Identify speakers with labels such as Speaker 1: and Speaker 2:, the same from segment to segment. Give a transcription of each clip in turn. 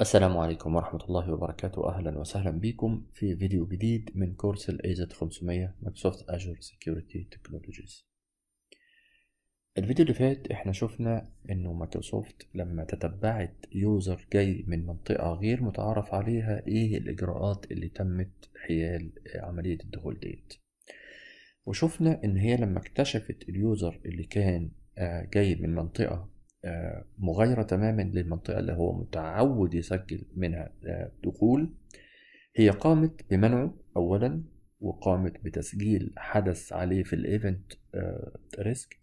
Speaker 1: السلام عليكم ورحمة الله وبركاته أهلا وسهلا بكم في فيديو جديد من كورس الـ AZ 500 مايكروسوفت Azure Security Technologies الفيديو اللي فات احنا شفنا انه مايكروسوفت لما تتبعت يوزر جاي من منطقة غير متعارف عليها ايه الاجراءات اللي تمت حيال عملية الدخول ديت وشفنا ان هي لما اكتشفت اليوزر اللي كان آه، جاي من منطقة آه، مغايرة تماما للمنطقة اللي هو متعود يسجل منها آه، دخول هي قامت بمنعه أولا وقامت بتسجيل حدث عليه في الايفنت آه، ريسك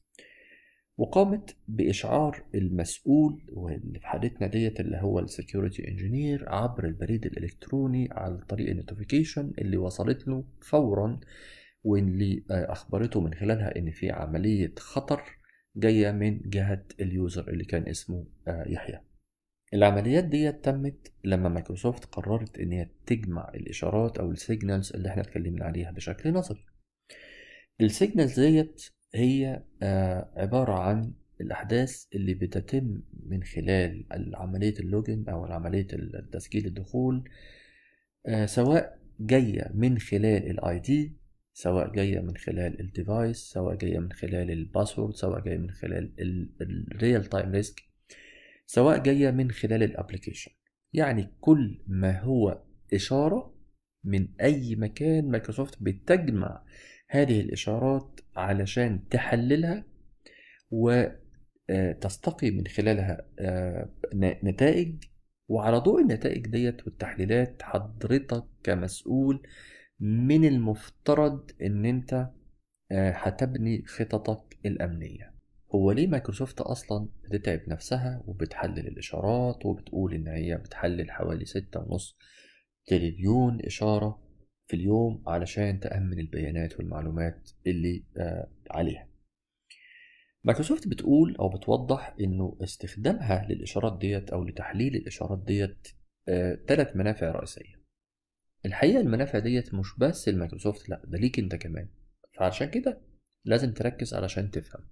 Speaker 1: وقامت بإشعار المسؤول واللي في حالتنا ديت اللي هو السكيورتي انجينير عبر البريد الإلكتروني عن طريق النوتيفيكيشن اللي وصلت له فورا واللي أخبرته من خلالها إن في عملية خطر جايه من جهه اليوزر اللي كان اسمه آه، يحيى العمليات دي تمت لما مايكروسوفت قررت ان هي تجمع الاشارات او السيجنالز اللي احنا اتكلمنا عليها بشكل نظري السيجنالز ديت هي آه، عباره عن الاحداث اللي بتتم من خلال عمليه اللوجن او عمليه تسجيل الدخول آه، سواء جايه من خلال الاي دي سواء جاية من خلال الديفايس سواء جاية من خلال الباسورد سواء جاية من خلال الريال تايم ريسك سواء جاية من خلال الابليكيشن يعني كل ما هو إشارة من أي مكان مايكروسوفت بتجمع هذه الإشارات علشان تحللها وتستقي آه، من خلالها آه، نتائج وعلى ضوء النتائج ديت والتحليلات حضرتك كمسؤول من المفترض ان انت آه، هتبني خططك الامنيه هو ليه مايكروسوفت اصلا بتتعب نفسها وبتحلل الاشارات وبتقول ان هي بتحلل حوالي ستة ونص تريليون اشاره في اليوم علشان تامن البيانات والمعلومات اللي آه، عليها مايكروسوفت بتقول او بتوضح انه استخدامها للاشارات ديت او لتحليل الاشارات ديت ثلاث آه، منافع رئيسيه الحقيقه المنافع ديت مش بس لمايكروسوفت لا ده ليك انت كمان فعشان كده لازم تركز علشان تفهم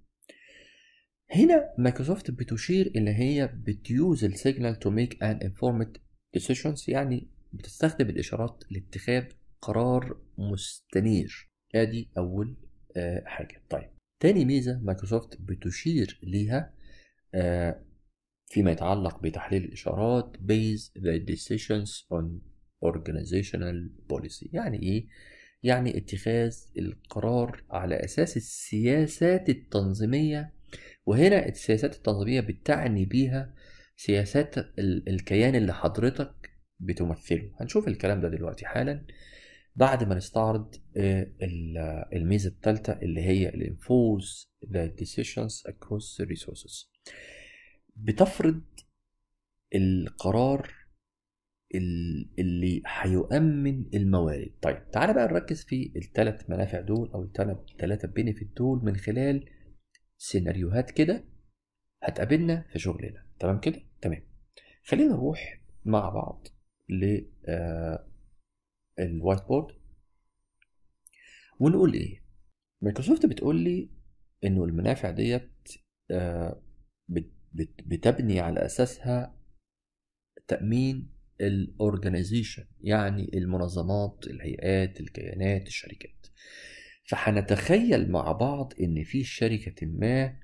Speaker 1: هنا مايكروسوفت بتشير ان هي بتيوز السيجنال تو ميك ان انفورمد ديسيشنز يعني بتستخدم الاشارات لاتخاذ قرار مستنير ادي اول آه، حاجه طيب تاني ميزه مايكروسوفت بتشير ليها آه، فيما يتعلق بتحليل الاشارات based the decisions on organizational policy يعني ايه يعني اتخاذ القرار على اساس السياسات التنظيميه وهنا السياسات التنظيميه بتعني بيها سياسات الكيان اللي حضرتك بتمثله هنشوف الكلام ده دلوقتي حالا بعد ما نستعرض آه، الميزه الثالثه اللي هي enforce ذا decisions across the resources بتفرض القرار اللي هيؤمن الموارد طيب تعالى بقى نركز في الثلاث منافع دول او الثلاثه بينفيت دول من خلال سيناريوهات كده هتقابلنا في شغلنا تمام كده تمام خلينا نروح مع بعض ل آه، الوايت بورد ونقول ايه مايكروسوفت بتقول لي انه المنافع ديت آه، بتبني على اساسها تامين الاورجانيزيشن يعني المنظمات الهيئات الكيانات الشركات فهنتخيل مع بعض ان في شركة ما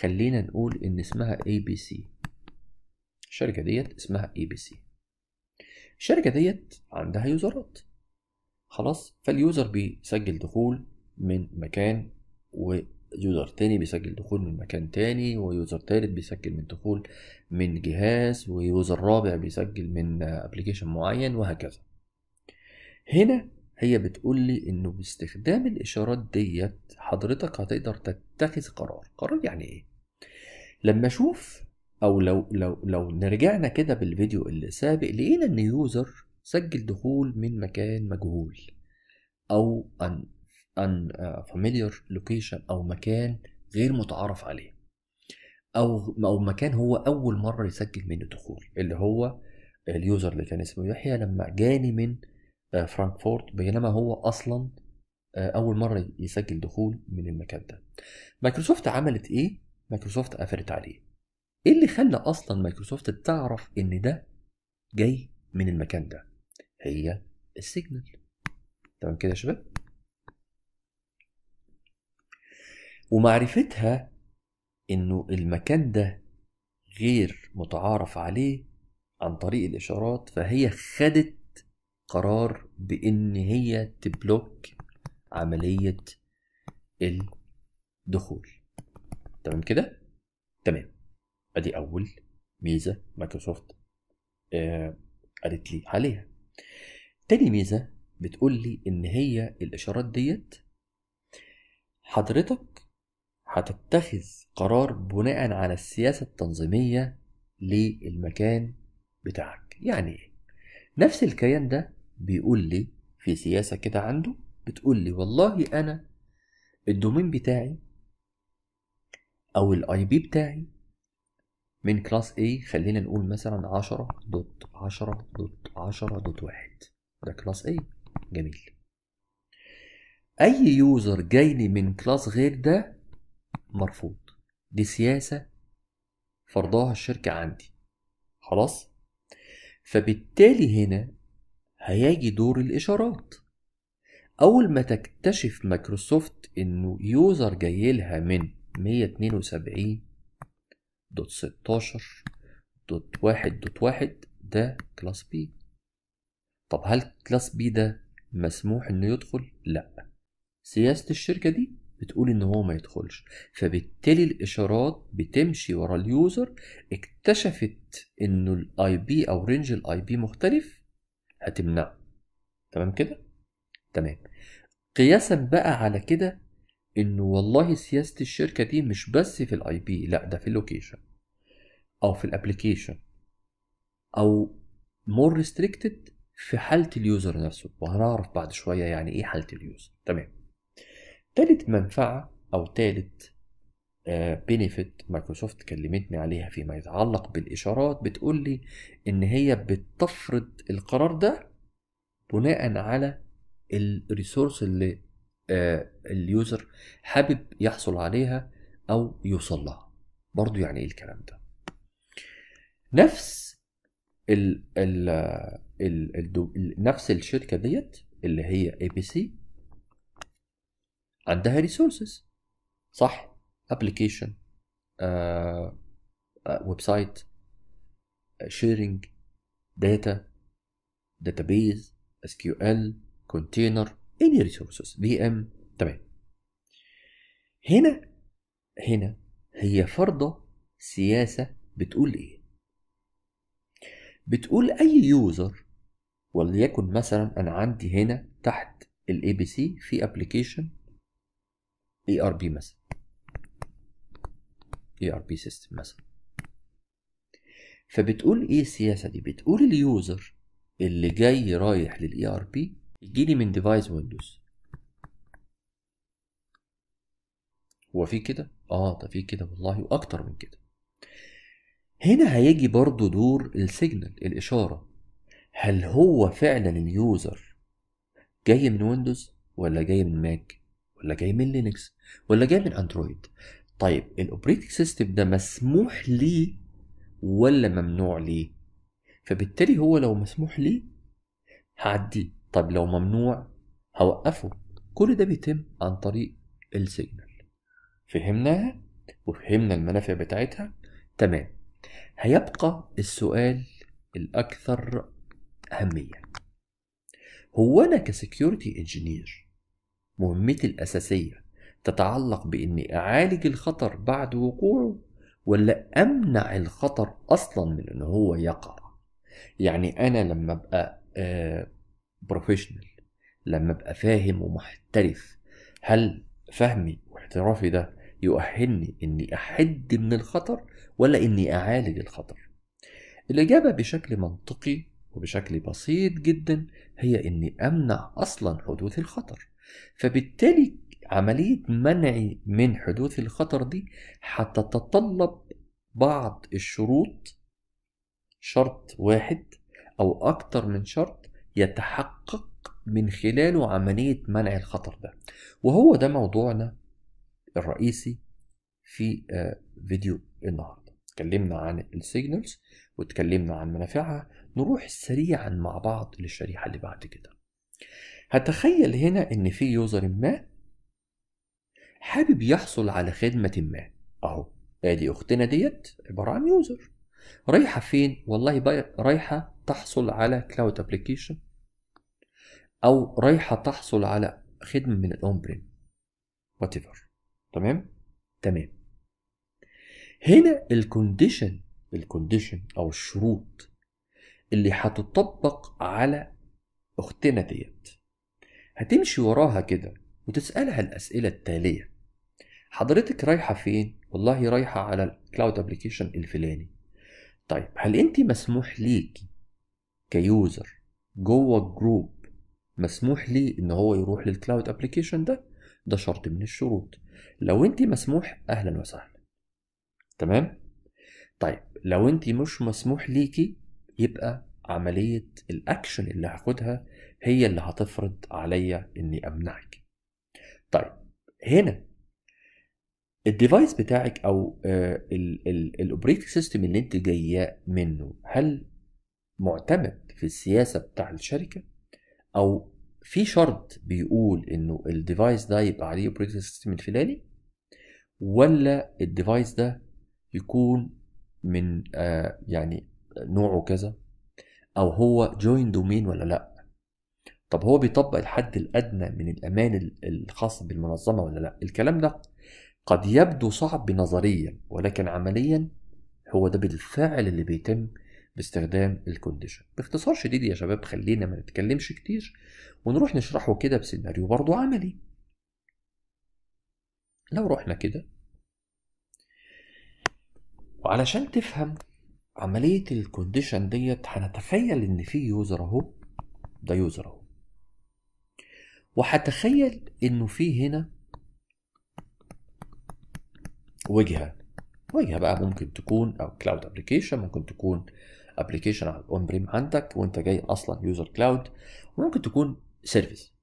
Speaker 1: خلينا نقول ان اسمها اي بي سي الشركة ديت اسمها اي بي سي الشركة ديت عندها يوزرات خلاص فاليوزر بيسجل دخول من مكان و يوزر تاني بيسجل دخول من مكان تاني ويوزر تالت بيسجل من دخول من جهاز ويوزر رابع بيسجل من ابلكيشن معين وهكذا هنا هي بتقول لي انه باستخدام الاشارات ديت حضرتك هتقدر تتخذ قرار قرار يعني ايه لما اشوف او لو لو لو نرجعنا كده بالفيديو اللي سابق لقينا ان يوزر سجل دخول من مكان مجهول او ان ان فاميليار لوكيشن او مكان غير متعارف عليه او او مكان هو اول مره يسجل منه دخول اللي هو اليوزر اللي كان اسمه يحيى لما جاني من آه، فرانكفورت بينما هو اصلا آه، اول مره يسجل دخول من المكان ده مايكروسوفت عملت ايه مايكروسوفت قفلت عليه ايه اللي خلى اصلا مايكروسوفت تعرف ان ده جاي من المكان ده هي السيجنال تمام كده يا شباب ومعرفتها انه المكان ده غير متعارف عليه عن طريق الاشارات فهي خدت قرار بان هي تبلوك عمليه الدخول تمام كده تمام ادي اول ميزه مايكروسوفت آه، قالت لي عليها تاني ميزه بتقول لي ان هي الاشارات ديت حضرتك هتتخذ قرار بناء على السياسة التنظيمية للمكان بتاعك يعني ايه نفس الكيان ده بيقول لي في سياسة كده عنده بتقول لي والله أنا الدومين بتاعي أو الأي بي بتاعي من كلاس A خلينا نقول مثلا عشرة دوت عشرة دوت عشرة دوت واحد ده كلاس A جميل أي يوزر جاي لي من كلاس غير ده مرفوض دي سياسة فرضاها الشركة عندي خلاص فبالتالي هنا هيجي دور الإشارات أول ما تكتشف مايكروسوفت إنه يوزر جاي لها من 172.16.1.1 ده كلاس بي طب هل كلاس بي ده مسموح إنه يدخل؟ لأ سياسة الشركة دي بتقول ان هو ما يدخلش فبالتالي الاشارات بتمشي ورا اليوزر اكتشفت انه الاي بي او رينج الاي بي مختلف هتمنعه تمام كده تمام قياسا بقى على كده انه والله سياسه الشركه دي مش بس في الاي بي لا ده في اللوكيشن او في الابليكيشن او مور ريستريكتد في حاله اليوزر نفسه وهنعرف بعد شويه يعني ايه حاله اليوزر تمام تالت منفعة أو تالت بينيفيت آه، مايكروسوفت كلمتني عليها فيما يتعلق بالإشارات بتقول لي إن هي بتفرض القرار ده بناء على الريسورس اللي آه، اليوزر حابب يحصل عليها أو يوصل لها برضو يعني إيه الكلام ده نفس الـ الـ آه، الـ الـ نفس الشركة ديت اللي هي اي بي سي عندها ريسورسز صح ابلكيشن ويب سايت شيرنج داتا داتابيز اس كيو ال كونتينر اني ريسورسز في ام تمام هنا هنا هي فرضة سياسة بتقول ايه بتقول اي يوزر وليكن مثلا انا عندي هنا تحت الاي بي سي في ابلكيشن اي ار بي مثلا اي ار بي سيستم مثلا فبتقول ايه السياسه دي بتقول اليوزر اللي جاي رايح للاي ار e بي يجي لي من ديفايس ويندوز هو في كده اه ده في كده والله واكتر من كده هنا هيجي برضو دور السيجنال الاشاره هل هو فعلا اليوزر جاي من ويندوز ولا جاي من ماك ولا جاي من لينكس ولا جاي من اندرويد طيب الاوبريتنج سيستم ده مسموح ليه ولا ممنوع ليه فبالتالي هو لو مسموح ليه هعديه طب لو ممنوع هوقفه كل ده بيتم عن طريق السيجنال فهمناها وفهمنا المنافع بتاعتها تمام هيبقى السؤال الأكثر أهمية هو أنا كسكيورتي انجينير مهمتي الأساسية تتعلق بإني أعالج الخطر بعد وقوعه ولا أمنع الخطر أصلا من إن هو يقع يعني أنا لما أبقى بروفيشنال آه، لما أبقى فاهم ومحترف هل فهمي واحترافي ده يؤهلني إني أحد من الخطر ولا إني أعالج الخطر الإجابة بشكل منطقي وبشكل بسيط جدا هي إني أمنع أصلا حدوث الخطر فبالتالي عملية منعي من حدوث الخطر دي هتتطلب بعض الشروط شرط واحد أو أكتر من شرط يتحقق من خلاله عملية منع الخطر ده وهو ده موضوعنا الرئيسي في آه، فيديو النهاردة اتكلمنا عن السيجنالز واتكلمنا عن منافعها نروح سريعا مع بعض للشريحة اللي بعد كده هتخيل هنا ان في يوزر ما حابب يحصل على خدمة ما اهو ادي اختنا ديت عبارة عن يوزر رايحة فين والله رايحة تحصل على كلاود ابلكيشن او رايحة تحصل على خدمة من الاون بريم وات ايفر تمام تمام هنا الكونديشن الكونديشن او الشروط اللي هتطبق على اختنا ديت هتمشي وراها كده وتسألها الأسئلة التالية حضرتك رايحة فين؟ والله رايحة على الكلاود ابلكيشن الفلاني طيب هل انت مسموح ليكي كيوزر جوه الجروب مسموح ليه ان هو يروح للكلاود ابلكيشن ده ده شرط من الشروط لو انت مسموح اهلا وسهلا تمام طيب لو انت مش مسموح ليكي يبقى عملية الاكشن اللي هاخدها هي اللي هتفرض عليا اني امنعك طيب هنا الديفايس بتاعك او آه، الاوبريتنج سيستم اللي انت جايه منه هل معتمد في السياسه بتاع الشركه او في شرط بيقول انه الديفايس ده يبقى عليه اوبريتنج سيستم الفلاني ولا الديفايس ده يكون من آه، يعني نوعه كذا او هو جوين دومين ولا لا طب هو بيطبق الحد الأدنى من الأمان الخاص بالمنظمة ولا لا؟ الكلام ده قد يبدو صعب نظريا ولكن عمليا هو ده بالفعل اللي بيتم باستخدام الكونديشن باختصار شديد يا شباب خلينا ما نتكلمش كتير ونروح نشرحه كده بسيناريو برضو عملي لو رحنا كده وعلشان تفهم عملية الكونديشن ديت هنتخيل ان في يوزر اهو ده يوزر اهو وهتخيل انه في هنا وجهه وجهه بقى ممكن تكون او كلاود ابلكيشن ممكن تكون ابلكيشن على الاون بريم عندك وانت جاي اصلا يوزر كلاود وممكن تكون سيرفيس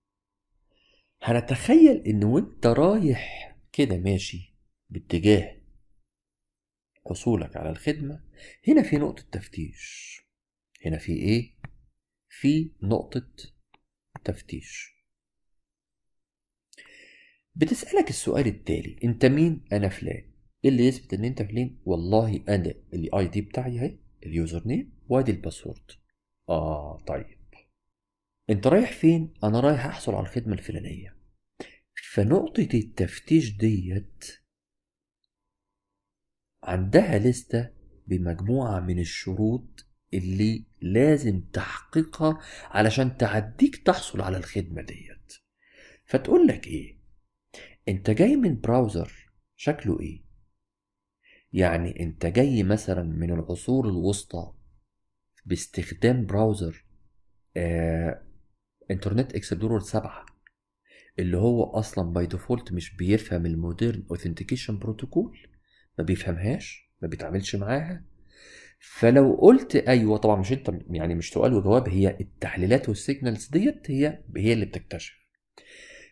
Speaker 1: هنتخيل ان وانت رايح كده ماشي باتجاه حصولك على الخدمة هنا في نقطة تفتيش هنا في ايه؟ في نقطة تفتيش بتسألك السؤال التالي انت مين انا فلان ايه اللي يثبت ان انت فلان والله انا الاي دي بتاعي اهي اليوزر نيم وادي الباسورد اه طيب انت رايح فين انا رايح احصل على الخدمة الفلانية فنقطة التفتيش ديت عندها لستة بمجموعة من الشروط اللي لازم تحققها علشان تعديك تحصل على الخدمة ديت فتقول لك ايه انت جاي من براوزر شكله ايه يعني انت جاي مثلا من العصور الوسطى باستخدام براوزر آه انترنت اكسبلورر 7 اللي هو اصلا باي ديفولت مش بيفهم المودرن اوثنتيكيشن بروتوكول ما بيفهمهاش ما بيتعاملش معاها فلو قلت ايوه طبعا مش انت يعني مش سؤال وجواب هي التحليلات والسيجنالز ديت هي هي اللي بتكتشف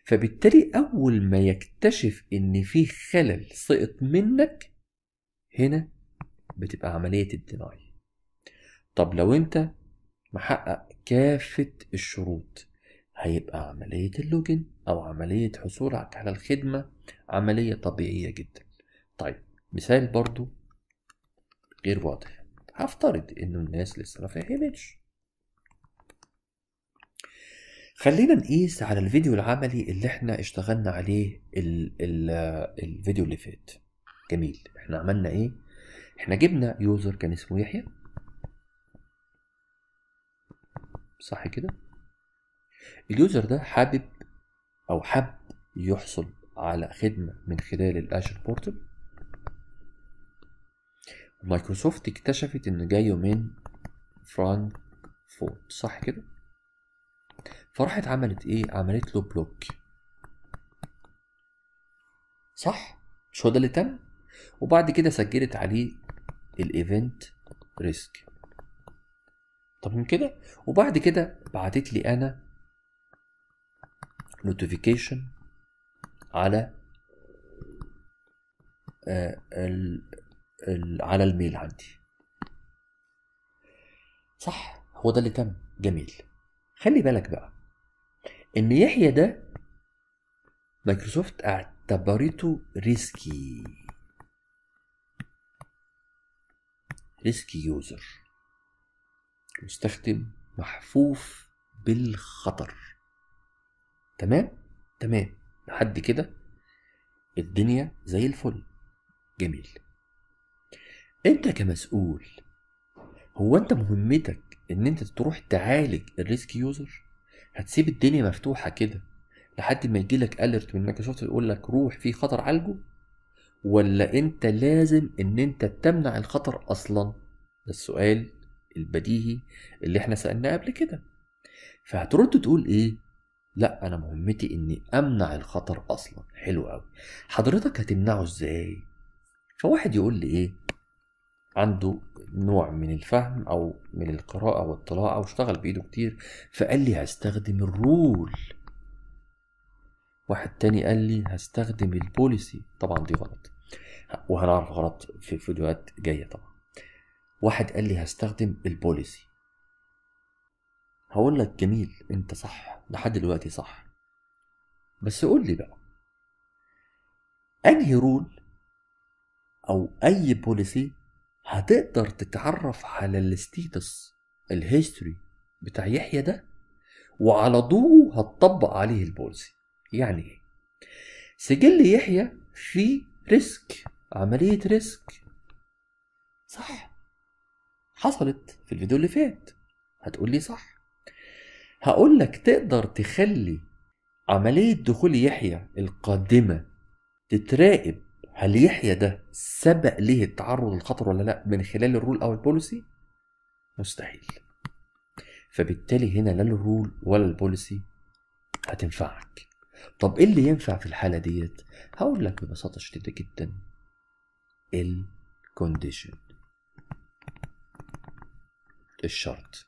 Speaker 1: فبالتالي أول ما يكتشف إن في خلل سقط منك هنا بتبقى عملية الديناي طب لو أنت محقق كافة الشروط هيبقى عملية اللوجن أو عملية حصولك على الخدمة عملية طبيعية جدا طيب مثال برضو غير واضح هفترض إن الناس لسه ما فهمتش خلينا نقيس على الفيديو العملي اللي احنا اشتغلنا عليه الـ الـ الفيديو اللي فات جميل احنا عملنا ايه احنا جبنا يوزر كان اسمه يحيى صح كده اليوزر ده حابب او حب يحصل على خدمة من خلال الاشر بورتل مايكروسوفت اكتشفت ان جايه من فرانكفورت صح كده فراحت عملت ايه عملت له بلوك صح مش هو ده اللي تم وبعد كده سجلت عليه الايفنت ريسك تمام كده وبعد كده بعتت لي انا نوتيفيكيشن على آه، ال على الميل عندي صح هو ده اللي تم جميل خلي بالك بقى ان يحيى ده مايكروسوفت اعتبرته ريسكي ريسكي يوزر مستخدم محفوف بالخطر تمام تمام لحد كده الدنيا زي الفل جميل انت كمسؤول هو انت مهمتك ان انت تروح تعالج الريسك يوزر هتسيب الدنيا مفتوحه كده لحد ما يجيلك اليرت من مايكروسوفت يقول لك روح في خطر عالجه ولا انت لازم ان انت تمنع الخطر اصلا السؤال البديهي اللي احنا سالناه قبل كده فهترد تقول ايه لا انا مهمتي اني امنع الخطر اصلا حلو قوي حضرتك هتمنعه ازاي فواحد يقول لي ايه عنده نوع من الفهم او من القراءه والطلاعه واشتغل بايده كتير فقال لي هستخدم الرول واحد تاني قال لي هستخدم البوليسي طبعا دي غلط وهنعرف غلط في فيديوهات جايه طبعا واحد قال لي هستخدم البوليسي هقول لك جميل انت صح لحد دلوقتي صح بس قول لي بقى انهي رول او اي بوليسي هتقدر تتعرف على الستيتس الهيستوري بتاع يحيى ده وعلى ضوءه هتطبق عليه البوليسي يعني ايه سجل يحيى في ريسك عملية ريسك صح حصلت في الفيديو اللي فات هتقول لي صح هقول لك تقدر تخلي عملية دخول يحيى القادمة تتراقب هل يحيى ده سبق ليه التعرض للخطر ولا لا من خلال الرول او البوليسي مستحيل فبالتالي هنا لا الرول ولا البوليسي هتنفعك طب ايه اللي ينفع في الحاله ديت هقول لك ببساطه شديده جدا الكونديشن الشرط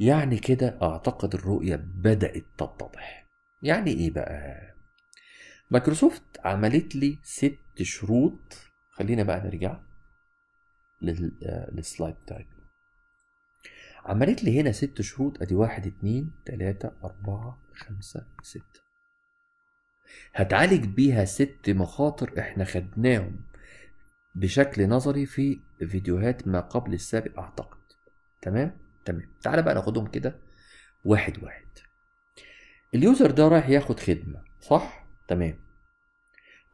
Speaker 1: يعني كده اعتقد الرؤيه بدات تتضح يعني ايه بقى مايكروسوفت عملت لي ست شروط خلينا بقى نرجع آه، للسلايد بتاعتنا عملت لي هنا ست شروط ادي واحد اتنين تلاتة اربعة خمسة ستة هتعالج بيها ست مخاطر احنا خدناهم بشكل نظري في فيديوهات ما قبل السابق اعتقد تمام تمام تعال بقى ناخدهم كده واحد واحد اليوزر ده رايح ياخد خدمة صح تمام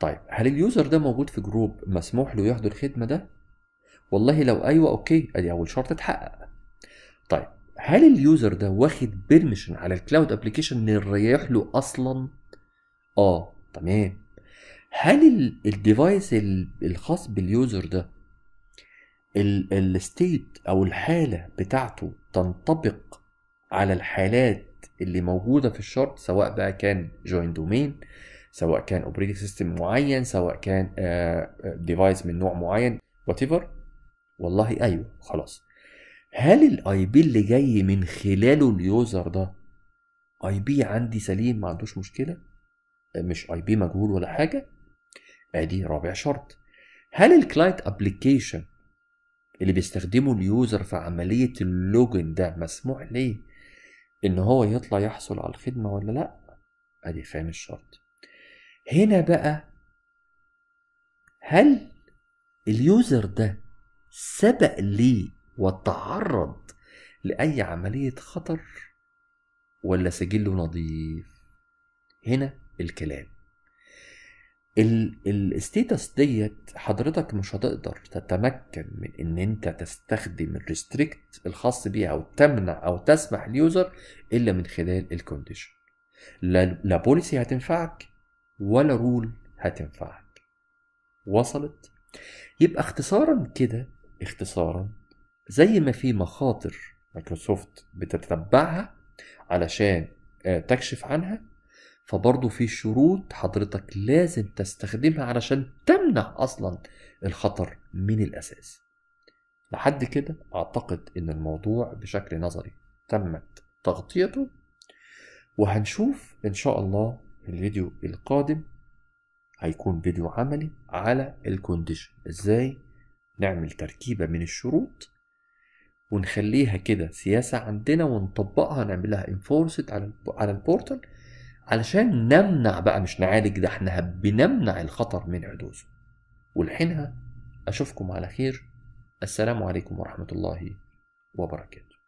Speaker 1: طيب هل اليوزر ده موجود في جروب مسموح له يحضر الخدمه ده والله لو ايوه اوكي ادي اول شرط اتحقق طيب هل اليوزر ده واخد بيرميشن على الكلاود ابلكيشن ان يريح له اصلا اه تمام هل الديفايس الخاص باليوزر ده الستيت او الحاله بتاعته تنطبق على الحالات اللي موجوده في الشرط سواء بقى كان جوين دومين سواء كان اوبريتنج سيستم معين سواء كان ديفايس آه، آه، من نوع معين وات والله ايوه خلاص هل الاي بي اللي جاي من خلاله اليوزر ده اي بي عندي سليم ما عندوش مشكله آه، مش اي بي مجهول ولا حاجه ادي رابع شرط هل الكلاينت ابلكيشن اللي بيستخدمه اليوزر في عمليه اللوجن ده مسموح ليه ان هو يطلع يحصل على الخدمه ولا لا ادي خامس شرط هنا بقى هل اليوزر ده سبق لي وتعرض لأي عملية خطر ولا سجله نظيف هنا الكلام الستيتس ديت حضرتك مش هتقدر تتمكن من ان انت تستخدم الريستريكت الخاص بيها او تمنع او تسمح اليوزر الا من خلال الكونديشن لا بوليسي هتنفعك ولا رول هتنفعك وصلت يبقى اختصارا كده اختصارا زي ما في مخاطر مايكروسوفت بتتبعها علشان آه، تكشف عنها فبرضه في شروط حضرتك لازم تستخدمها علشان تمنع اصلا الخطر من الاساس لحد كده اعتقد ان الموضوع بشكل نظري تمت تغطيته وهنشوف ان شاء الله الفيديو القادم هيكون فيديو عملي على الكونديشن ازاي نعمل تركيبة من الشروط ونخليها كده سياسة عندنا ونطبقها نعملها انفورسد على على البورتال علشان نمنع بقى مش نعالج ده احنا بنمنع الخطر من حدوثه ولحينها اشوفكم على خير السلام عليكم ورحمة الله وبركاته